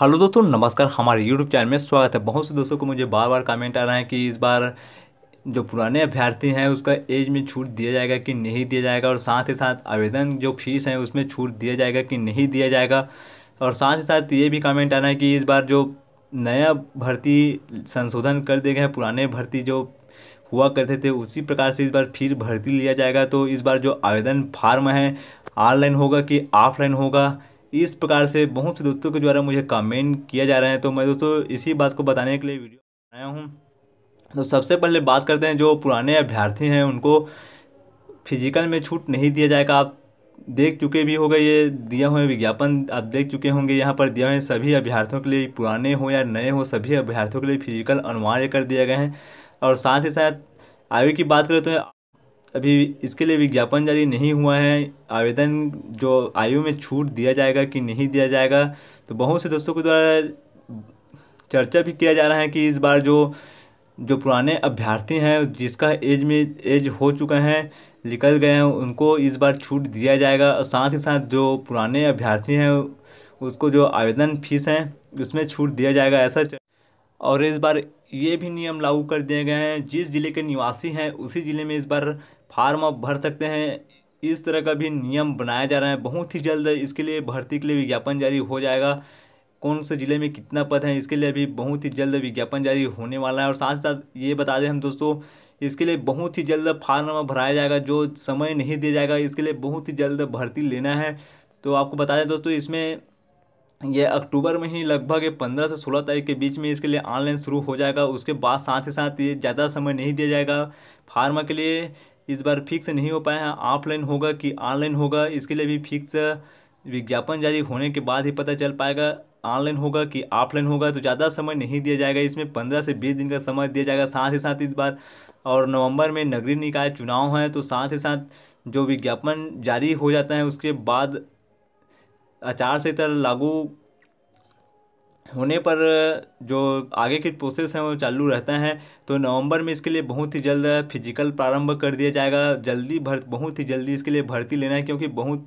hello दोस्तों नमस्कार हमारे यूट्यूब चैनल में स्वागत है बहुत से दोस्तों को मुझे बार बार कमेंट आ रहा है कि इस बार जो पुराने अभ्यर्थी हैं उसका एज में छूट दिया जाएगा कि नहीं दिया जाएगा और साथ ही साथ आवेदन जो फीस है उसमें छूट दिया जाएगा कि नहीं दिया जाएगा और साथ ही साथ ये भी कमेंट आ रहा है कि इस बार जो नया भर्ती संशोधन कर दिए गए पुराने भर्ती जो हुआ करते थे उसी प्रकार से इस बार फिर भर्ती लिया जाएगा तो इस बार जो आवेदन फार्म है ऑनलाइन होगा कि ऑफलाइन होगा इस प्रकार से बहुत से दोस्तों के द्वारा मुझे कमेंट किया जा रहा है तो मैं दोस्तों इसी बात को बताने के लिए वीडियो बनाया हूँ तो सबसे पहले बात करते हैं जो पुराने अभ्यर्थी हैं उनको फिजिकल में छूट नहीं दिया जाएगा आप देख चुके भी होगा ये दिया हुए विज्ञापन आप देख चुके होंगे यहाँ पर दिया हुए सभी अभ्यर्थियों के लिए पुराने हो या नए हो सभी अभ्यर्थियों के लिए फिजिकल अनिवार्य कर दिए गए हैं और साथ ही साथ आयु की बात करें तो अभी इसके लिए विज्ञापन जारी नहीं हुआ है आवेदन जो आयु में छूट दिया जाएगा कि नहीं दिया जाएगा तो बहुत से दोस्तों के द्वारा चर्चा भी किया जा रहा है कि इस बार जो जो पुराने अभ्यर्थी हैं जिसका एज में एज हो चुका है निकल गए हैं उनको इस बार छूट दिया जाएगा और साथ ही साथ जो पुराने अभ्यर्थी हैं उसको जो आवेदन फीस हैं उसमें छूट दिया जाएगा ऐसा और इस बार ये भी नियम लागू कर दिए गए हैं जिस ज़िले के निवासी हैं उसी ज़िले में इस बार फार्म आप भर सकते हैं इस तरह का भी नियम बनाया जा रहा है बहुत ही जल्द इसके लिए भर्ती के लिए विज्ञापन जारी हो जाएगा कौन से ज़िले में कितना पद है इसके लिए अभी बहुत ही जल्द विज्ञापन जारी होने वाला है और साथ साथ ये बता दें हम दोस्तों इसके लिए बहुत ही जल्द फार्म भराया जाएगा जो समय नहीं दिया जाएगा इसके लिए बहुत ही जल्द भर्ती लेना है तो आपको बता दें दोस्तों इसमें ये अक्टूबर में ही लगभग ये पंद्रह से सोलह तारीख के बीच में इसके लिए ऑनलाइन शुरू हो जाएगा उसके बाद साथ ही साथ ये ज़्यादा समय नहीं दिया जाएगा फार्मा के लिए इस बार फिक्स नहीं हो पाया है ऑफलाइन होगा कि ऑनलाइन होगा इसके लिए भी फिक्स विज्ञापन जारी होने के बाद ही पता चल पाएगा ऑनलाइन होगा कि ऑफलाइन होगा तो ज़्यादा समय नहीं दिया जाएगा इसमें पंद्रह से बीस दिन का समय दिया जाएगा साथ ही साथ इस बार और नवंबर में नगरीय निकाय चुनाव हैं तो साथ ही साथ जो विज्ञापन जारी हो जाता है उसके बाद आचार संहिता लागू होने पर जो आगे की प्रोसेस है वो चालू रहता है तो नवंबर में इसके लिए बहुत ही जल्द फिजिकल प्रारंभ कर दिया जाएगा जल्दी भर बहुत ही जल्दी इसके लिए भर्ती लेना है क्योंकि बहुत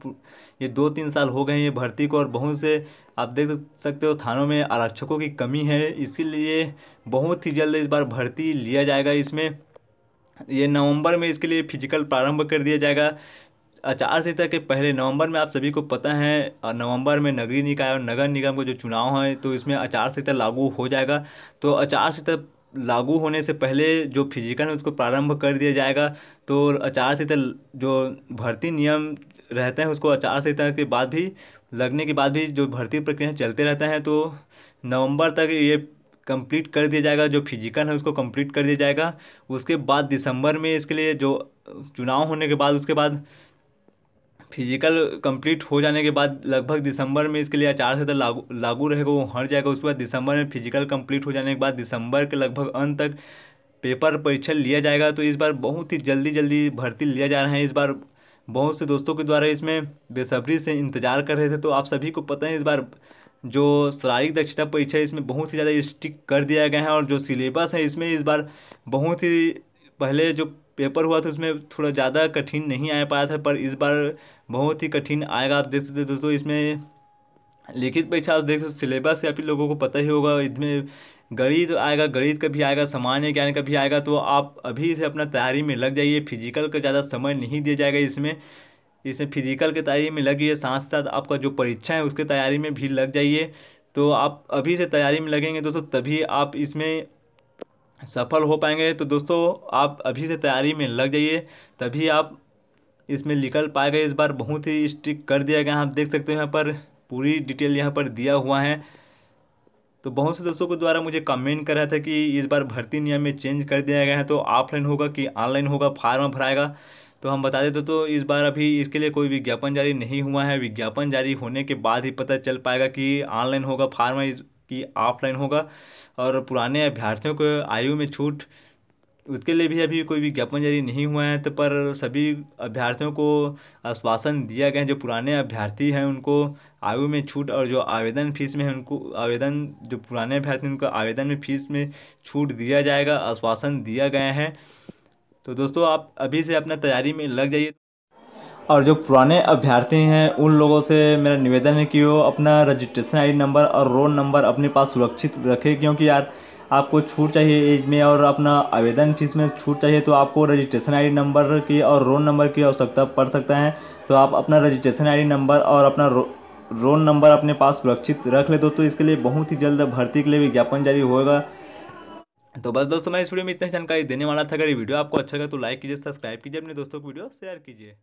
ये दो तीन साल हो गए हैं ये भर्ती को और बहुत से आप देख सकते हो थानों में आरक्षकों की कमी है इसीलिए बहुत ही जल्द इस बार भर्ती लिया जाएगा इसमें ये नवंबर में इसके लिए फिजिकल प्रारंभ कर दिया जाएगा आचार संहिता अच्छा, के पहले नवंबर में आप सभी को पता है नवंबर में नगरीय निकाय और नगर निगम का जो चुनाव है तो इसमें आचार संहिता लागू हो जाएगा तो आचार संहिता लागू होने से पहले जो फिजिकल है उसको प्रारंभ कर दिया जाएगा तो आचार संहिता जो भर्ती नियम रहते हैं उसको आचार संहिता के बाद भी लगने के बाद भी जो भर्ती प्रक्रिया चलते रहते हैं तो नवंबर तक ये कंप्लीट कर दिया जाएगा जो फिजिकल है उसको कंप्लीट कर दिया जाएगा उसके बाद दिसंबर में इसके लिए जो चुनाव होने के बाद उसके बाद फिजिकल कंप्लीट हो जाने के बाद लगभग दिसंबर में इसके लिए आचार संहिता लागू लागू रहेगा वो हट जाएगा उसके बाद दिसंबर में फिजिकल कंप्लीट हो जाने के बाद दिसंबर के लगभग अंत तक पेपर परीक्षा लिया जाएगा तो इस बार बहुत ही जल्दी जल्दी भर्ती लिया जा रहा है इस बार बहुत से दोस्तों के द्वारा इसमें बेसब्री से इंतजार कर रहे थे तो आप सभी को पता है इस बार जो शारीरिक दक्षता परीक्षा इसमें बहुत ही ज़्यादा स्टिक कर दिया गया है और जो सिलेबस है इसमें इस बार बहुत ही पहले जो पेपर हुआ था उसमें थोड़ा ज़्यादा कठिन नहीं आ पाया था पर इस बार बहुत ही कठिन आएगा आप देख सकते दोस्तों इसमें लिखित परीक्षा आप देख सकते सिलेबस आप लोगों को पता ही होगा इसमें गणित आएगा गणित का भी आएगा सामान्य ज्ञान का भी आएगा तो आप अभी से अपना तैयारी में लग जाइए फिजिकल का ज़्यादा समय नहीं दिया जाएगा इसमें इसमें फिजिकल की तैयारी में लगिए साथ साथ आपका जो परीक्षा है उसके तैयारी में भी लग जाइए तो आप अभी से तैयारी में लगेंगे दोस्तों तभी आप इसमें सफल हो पाएंगे तो दोस्तों आप अभी से तैयारी में लग जाइए तभी आप इसमें निकल पाएगा इस बार बहुत ही स्ट्रिक कर दिया गया आप देख सकते हो यहाँ पर पूरी डिटेल यहाँ पर दिया हुआ है तो बहुत से दोस्तों के द्वारा मुझे कमेंट कर रहा था कि इस बार भर्ती नियम में चेंज कर दिया गया है तो ऑफलाइन होगा कि ऑनलाइन होगा फार्म भराएगा तो हम बता देते तो इस बार अभी इसके लिए कोई विज्ञापन जारी नहीं हुआ है विज्ञापन जारी होने के बाद ही पता चल पाएगा कि ऑनलाइन होगा फार्म कि ऑफलाइन होगा और पुराने अभ्यर्थियों को आयु में छूट उसके लिए भी अभी कोई भी ज्ञापन जारी नहीं हुआ है तो पर सभी अभ्यर्थियों को आश्वासन दिया गया है जो पुराने अभ्यर्थी हैं उनको आयु में छूट और जो आवेदन फीस में है उनको आवेदन जो पुराने अभ्यर्थी उनको आवेदन में फ़ीस में छूट दिया जाएगा आश्वासन दिया गया है तो दोस्तों आप अभी से अपना तैयारी में लग जाइए और जो पुराने अभ्यर्थी हैं उन लोगों से मेरा निवेदन है कि वो अपना रजिस्ट्रेशन आई नंबर और रोल नंबर अपने पास सुरक्षित रखें क्योंकि यार आपको छूट चाहिए एज में और अपना आवेदन फीस में छूट चाहिए तो आपको रजिस्ट्रेशन आईडी नंबर की और रोल नंबर की आवश्यकता पड़ सकता है तो आप अपना रजिस्ट्रेशन आईडी नंबर और अपना रो, रोल नंबर अपने पास सुरक्षित रख ले दोस्तों इसके लिए बहुत ही जल्द भर्ती के लिए विज्ञापन जारी होगा तो बस दोस्तों मैं इस वीडियो में इतना जानकारी देने वाला था अगर ये वीडियो आपको अच्छा लगा तो लाइक कीजिए सब्सक्राइब कीजिए अपने दोस्तों को वीडियो शेयर कीजिए